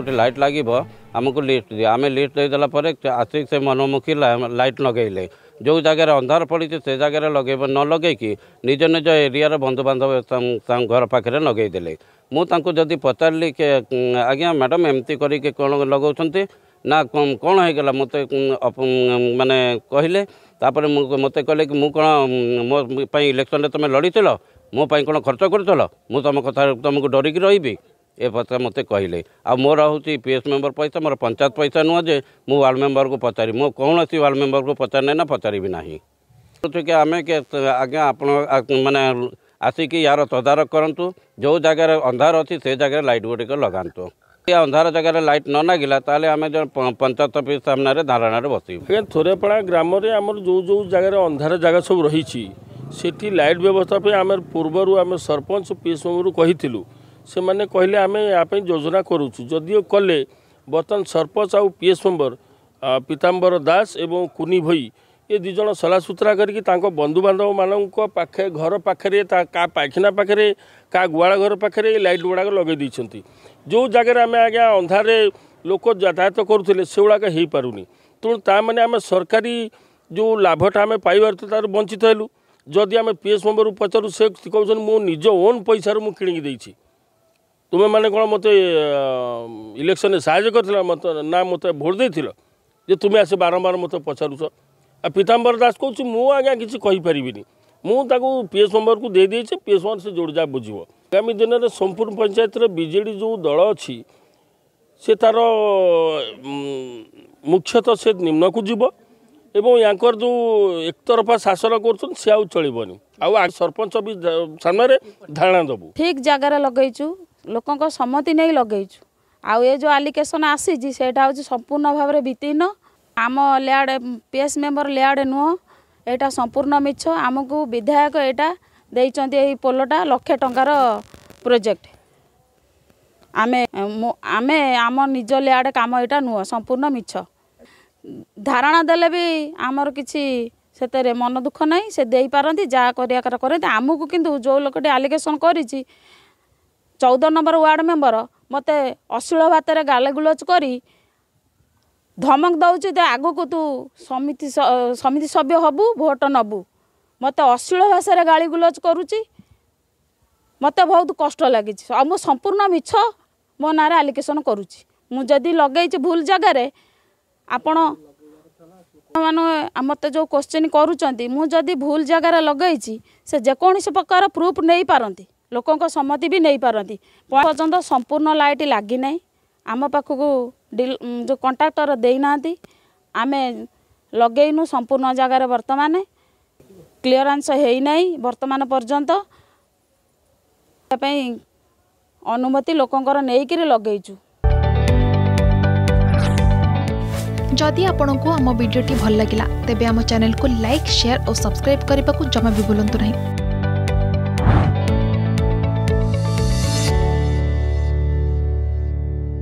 ଯେଉଁଠି ଲାଇଟ୍ ଲାଗିବ ଆମକୁ ଲିଷ୍ଟ ଦିଏ ଆମେ ଲିଷ୍ଟ ଦେଇଦେଲା ପରେ ଆସିକି ସେ ମନମୁଖୀ ଲାଇଟ୍ ଲଗେଇଲେ ଯେଉଁ ଜାଗାରେ ଅନ୍ଧାର ପଡ଼ିଛି ସେ ଜାଗାରେ ଲଗେଇବ ନ ଲଗେଇକି ନିଜ ନିଜ ଏରିଆର ବନ୍ଧୁବାନ୍ଧବ ତାଙ୍କ ଘର ପାଖରେ ଲଗେଇଦେଲେ ମୁଁ ତାଙ୍କୁ ଯଦି ପଚାରିଲି କି ଆଜ୍ଞା ମ୍ୟାଡ଼ାମ୍ ଏମିତି କରିକି କ'ଣ ଲଗାଉଛନ୍ତି ନା କ'ଣ ହେଇଗଲା ମୋତେ ମାନେ କହିଲେ ତାପରେ ମୁଁ ମୋତେ କହିଲେ କି ମୁଁ କ'ଣ ମୋ ପାଇଁ ଇଲେକ୍ସନରେ ତୁମେ ଲଢ଼ିଥିଲ ମୋ ପାଇଁ କ'ଣ ଖର୍ଚ୍ଚ କରୁଥିଲ ମୁଁ ତୁମ କଥା ତୁମକୁ ଡରିକି ରହିବି ଏ କଥା ମୋତେ କହିଲେ ଆଉ ମୋର ହେଉଛି ପି ଏସ୍ ମେମ୍ବର ପଇସା ମୋର ପଞ୍ଚାୟତ ପଇସା ନୁହଁ ଯେ ମୁଁ ୱାର୍ଡ଼ ମେମ୍ବରକୁ ପଚାରିବି ମୁଁ କୌଣସି ୱାର୍ଡ଼ ମେମ୍ବରକୁ ପଚାରିନି ନା ପଚାରିବି ନାହିଁ କି ଆମେ ଆଜ୍ଞା ଆପଣ ମାନେ ଆସିକି ୟାର ତଦାରଖ କରନ୍ତୁ ଯେଉଁ ଜାଗାରେ ଅନ୍ଧାର ଅଛି ସେ ଜାଗାରେ ଲାଇଟ୍ ଗୁଡ଼ିକ ଲଗାନ୍ତୁ ଏ ଅନ୍ଧାର ଜାଗାରେ ଲାଇଟ୍ ନ ଲାଗିଲା ତାହେଲେ ଆମେ ପଞ୍ଚାୟତ ଅଫିସ୍ ସାମ୍ନାରେ ଧାରଣାରେ ବସିବୁ ଆଜ୍ଞା ଥୋରେପଡ଼ା ଗ୍ରାମରେ ଆମର ଯେଉଁ ଯେଉଁ ଜାଗାରେ ଅନ୍ଧାର ଜାଗା ସବୁ ରହିଛି ସେଠି ଲାଇଟ୍ ବ୍ୟବସ୍ଥା ପାଇଁ ଆମେ ପୂର୍ବରୁ ଆମେ ସରପଞ୍ଚ ପି ଏସ୍ ମେମ୍ବରକୁ କହିଥିଲୁ ସେମାନେ କହିଲେ ଆମେ ୟା ପାଇଁ ଯୋଜନା କରୁଛୁ ଯଦିଓ କଲେ ବର୍ତ୍ତମାନ ସରପଞ୍ଚ ଆଉ P S member Pitambar Das ଏବଂ କୁନି ଭୋଇ ଏ ଦୁଇ ଜଣ ସଲାସୁତୁରା କରିକି ତାଙ୍କ ବନ୍ଧୁବାନ୍ଧବମାନଙ୍କ ପାଖେ ଘର ପାଖରେ ତା କାହା ପାଇଖାନା ପାଖରେ କାହା ଗୁହାଳ ଘର ପାଖରେ ଏ ଲାଇଟ୍ ଗୁଡ଼ାକ ଲଗାଇ ଦେଇଛନ୍ତି ଯେଉଁ ଜାଗାରେ ଆମେ ଆଜ୍ଞା ଅନ୍ଧାରେ ଲୋକ ଯାତାୟାତ କରୁଥିଲେ ସେଗୁଡ଼ାକ ହେଇପାରୁନି ତେଣୁ ତା'ମାନେ ଆମେ ସରକାରୀ ଯେଉଁ ଲାଭଟା ଆମେ ପାଇବାରୁ ତାର ବଞ୍ଚିତ ହେଲୁ ଯଦି ଆମେ ପି ଏସ୍ ମେମ୍ବରକୁ ପଚାରୁ ସେ କହୁଛନ୍ତି ମୁଁ ନିଜ ଓନ୍ ପଇସାରୁ ମୁଁ କିଣିକି ଦେଇଛି ତୁମେମାନେ କ'ଣ ମୋତେ ଇଲେକ୍ସନରେ ସାହାଯ୍ୟ କରିଥିଲ ମୋତେ ନା ମୋତେ ଭୋଟ ଦେଇଥିଲ ଯେ ତୁମେ ଆସି ବାରମ୍ବାର ମୋତେ ପଚାରୁଛ ଆଉ ପୀତାମ୍ବର ଦାସ କହୁଛି ମୁଁ ଆଜ୍ଞା କିଛି କହିପାରିବିନି ମୁଁ ତାକୁ ପି ଏସ୍ ନମ୍ବରକୁ ଦେଇଦେଇଛି ପି ଏସ୍ ନମ୍ବର ସେ ଯୋଡ଼ି ଯାହା ବୁଝିବ ଆଗାମୀ ଦିନରେ ସୋନପୁର ପଞ୍ଚାୟତରେ ବିଜେଡ଼ି ଯେଉଁ ଦଳ ଅଛି ସେ ତା'ର ମୁଖ୍ୟତଃ ସେ ନିମ୍ନକୁ ଯିବ ଏବଂ ୟାଙ୍କର ଯେଉଁ ଏକତରଫା ଶାସନ କରୁଛନ୍ତି ସେ ଆଉ ଚଳିବନି ଆଉ ସରପଞ୍ଚ ବି ସାମ୍ନାରେ ଧାରଣା ଦେବୁ ଠିକ୍ ଜାଗାରେ ଲଗେଇଛୁ ଲୋକଙ୍କ ସମ୍ମତି ନେଇ ଲଗେଇଛୁ ଆଉ ଏ ଯେଉଁ ଆଲିକେସନ୍ ଆସିଛି ସେଇଟା ହେଉଛି ସମ୍ପୂର୍ଣ୍ଣ ଭାବରେ ଭିତ୍ତିହୀନ ଆମ ଲେଆଡ଼େ ପି ଏସ୍ ମେମ୍ବର ଲେଆଡ଼େ ନୁହଁ ଏଇଟା ସମ୍ପୂର୍ଣ୍ଣ ମିଛ ଆମକୁ ବିଧାୟକ ଏଇଟା ଦେଇଛନ୍ତି ଏହି ପୋଲଟା ଲକ୍ଷେ ଟଙ୍କାର ପ୍ରୋଜେକ୍ଟ ଆମେ ଆମେ ଆମ ନିଜ ଲେଆଡ଼େ କାମ ଏଇଟା ନୁହଁ ସମ୍ପୂର୍ଣ୍ଣ ମିଛ ଧାରଣା ଦେଲେ ବି ଆମର କିଛି ସେଥିରେ ମନ ଦୁଃଖ ନାହିଁ ସେ ଦେଇପାରନ୍ତି ଯାହା କରିବା କରନ୍ତି ଆମକୁ କିନ୍ତୁ ଯେଉଁ ଲୋକଟି ଆଲିଗେସନ୍ କରିଛି ଚଉଦ ନମ୍ବର ୱାର୍ଡ଼ ମେମ୍ବର ମୋତେ ଅଶ୍ଳୀଳ ଭାତରେ ଗାଲେଗୁଲଚ କରି ଧମକ ଦେଉଛି ଯେ ଆଗକୁ ତୁ ସମିତି ସମିତି ସଭ୍ୟ ହେବୁ ଭୋଟ ନେବୁ ମୋତେ ଅଶ୍ଳୀଳ ଭାଷାରେ ଗାଳିଗୁଲଚ କରୁଛି ମୋତେ ବହୁତ କଷ୍ଟ ଲାଗିଛି ଆଉ ମୁଁ ସମ୍ପୂର୍ଣ୍ଣ ମିଛ ମୋ ନାଁରେ ଆଲିକେସନ କରୁଛି ମୁଁ ଯଦି ଲଗେଇଛି ଭୁଲ ଜାଗାରେ ଆପଣ ମାନେ ମୋତେ ଯେଉଁ କ୍ୱଶ୍ଚିନ୍ କରୁଛନ୍ତି ମୁଁ ଯଦି ଭୁଲ ଜାଗାରେ ଲଗେଇଛି ସେ ଯେକୌଣସି ପ୍ରକାର ପ୍ରୁଫ୍ ନେଇପାରନ୍ତି ଲୋକଙ୍କ ସମ୍ମତି ବି ନେଇପାରନ୍ତି ପର୍ଯ୍ୟନ୍ତ ସମ୍ପୂର୍ଣ୍ଣ ଲାଇଟ୍ ଲାଗି ନାହିଁ ଆମ ପାଖକୁ ଯେଉଁ କଣ୍ଟ୍ରାକ୍ଟର ଦେଇନାହାନ୍ତି ଆମେ ଲଗେଇନୁ ସମ୍ପୂର୍ଣ୍ଣ ଜାଗାରେ ବର୍ତ୍ତମାନ କ୍ଲିଅରାନ୍ସ ହେଇନାହିଁ ବର୍ତ୍ତମାନ ପର୍ଯ୍ୟନ୍ତ ପାଇଁ ଅନୁମତି ଲୋକଙ୍କର ନେଇକରି ଲଗେଇଛୁ ଯଦି ଆପଣଙ୍କୁ ଆମ ଭିଡ଼ିଓଟି ଭଲ ଲାଗିଲା ତେବେ ଆମ ଚ୍ୟାନେଲକୁ ଲାଇକ୍ ସେୟାର ଓ ସବସ୍କ୍ରାଇବ୍ କରିବାକୁ ଜମା ବି ଭୁଲନ୍ତୁ ନାହିଁ